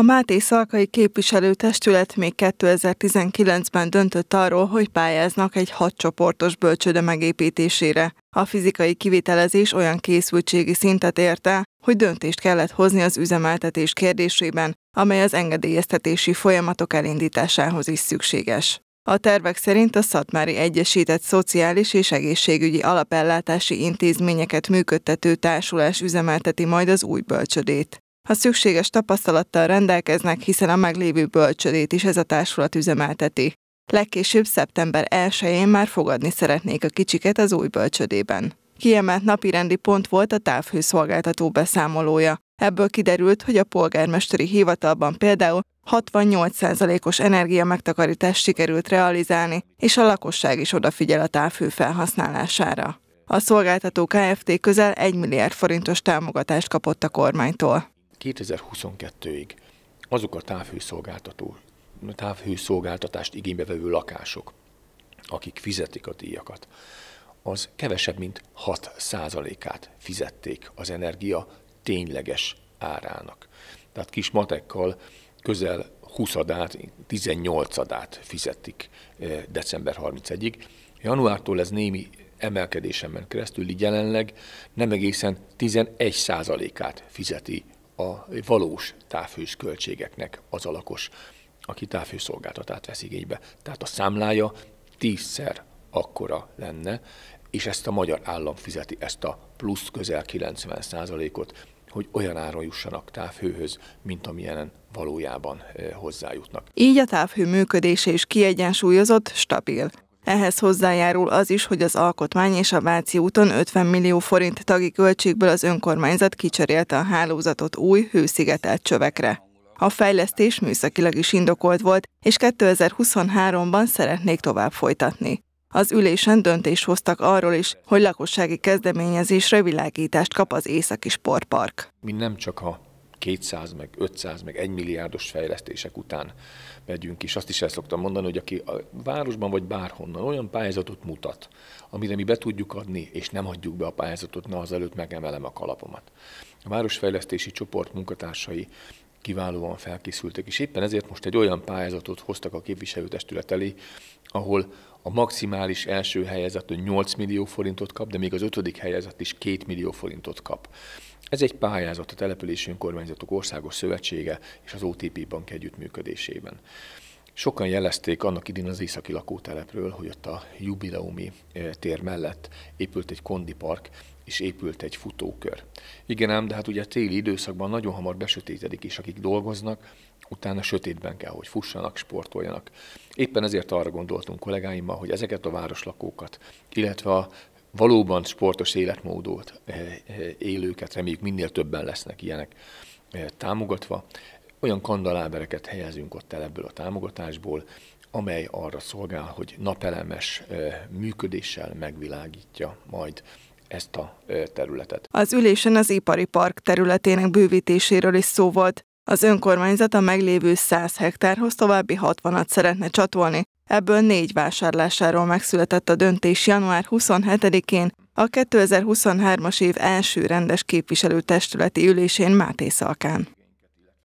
A Máté Szalkai képviselőtestület még 2019-ben döntött arról, hogy pályáznak egy hadcsoportos bölcsőde megépítésére. A fizikai kivitelezés olyan készültségi szintet érte, hogy döntést kellett hozni az üzemeltetés kérdésében, amely az engedélyeztetési folyamatok elindításához is szükséges. A tervek szerint a Szatmári Egyesített Szociális és Egészségügyi Alapellátási Intézményeket működtető társulás üzemelteti majd az új bölcsödét ha szükséges tapasztalattal rendelkeznek, hiszen a meglévő bölcsödét is ez a társulat üzemelteti. Legkésőbb szeptember 1-én már fogadni szeretnék a kicsiket az új bölcsödében. Kiemelt napirendi pont volt a távhőszolgáltató beszámolója. Ebből kiderült, hogy a polgármesteri hivatalban például 68%-os energia sikerült realizálni, és a lakosság is odafigyel a távhő felhasználására. A szolgáltató KFT közel 1 milliárd forintos támogatást kapott a kormánytól. 2022-ig azok a távhőszolgáltató, távhőszolgáltatást igénybevevő lakások, akik fizetik a díjakat, az kevesebb, mint 6%-át fizették az energia tényleges árának. Tehát kis matekkal közel 20 át 18 át fizetik december 31-ig. Januártól ez némi emelkedésen ment keresztül, így jelenleg nem egészen 11%-át fizeti a valós távhős költségeknek az a lakos, aki távhőszolgáltatát vesz igénybe. Tehát a számlája tízszer akkora lenne, és ezt a magyar állam fizeti, ezt a plusz közel 90 ot hogy olyan áron jussanak távhőhöz, mint amilyenen valójában eh, hozzájutnak. Így a távhő működése is kiegyensúlyozott, stabil. Ehhez hozzájárul az is, hogy az alkotmány és a Váci úton 50 millió forint tagi költségből az önkormányzat kicserélte a hálózatot új, hőszigetelt csövekre. A fejlesztés műszakilag is indokolt volt, és 2023-ban szeretnék tovább folytatni. Az ülésen döntés hoztak arról is, hogy lakossági kezdeményezésre világítást kap az Északi Sportpark. Mi nem csak a 200, meg 500, meg 1 milliárdos fejlesztések után megyünk, és azt is el szoktam mondani, hogy aki a városban vagy bárhonnan olyan pályázatot mutat, amire mi be tudjuk adni, és nem adjuk be a pályázatot, na az előtt megemelem a kalapomat. A városfejlesztési csoport munkatársai kiválóan felkészültek, és éppen ezért most egy olyan pályázatot hoztak a képviselőtestület elé, ahol a maximális első helyezett 8 millió forintot kap, de még az ötödik helyezett is 2 millió forintot kap. Ez egy pályázat a Települési Önkormányzatok Országos Szövetsége és az OTP Bank együttműködésében. Sokan jelezték annak idén az északi lakótelepről, hogy ott a jubileumi eh, tér mellett épült egy kondipark, és épült egy futókör. Igen ám, de hát ugye a téli időszakban nagyon hamar besötétedik, és akik dolgoznak, utána sötétben kell, hogy fussanak, sportoljanak. Éppen ezért arra gondoltunk kollégáimmal, hogy ezeket a városlakókat, illetve a valóban sportos életmódot eh, eh, élőket, reméljük minél többen lesznek ilyenek eh, támogatva. Olyan kandalábereket helyezünk ott el ebből a támogatásból, amely arra szolgál, hogy napelemes működéssel megvilágítja majd ezt a területet. Az ülésen az ipari park területének bővítéséről is szó volt. Az önkormányzat a meglévő 100 hektárhoz további 60-at szeretne csatolni, ebből négy vásárlásáról megszületett a döntés január 27-én a 2023-as év első rendes képviselőtestületi ülésén Máté Szalkán.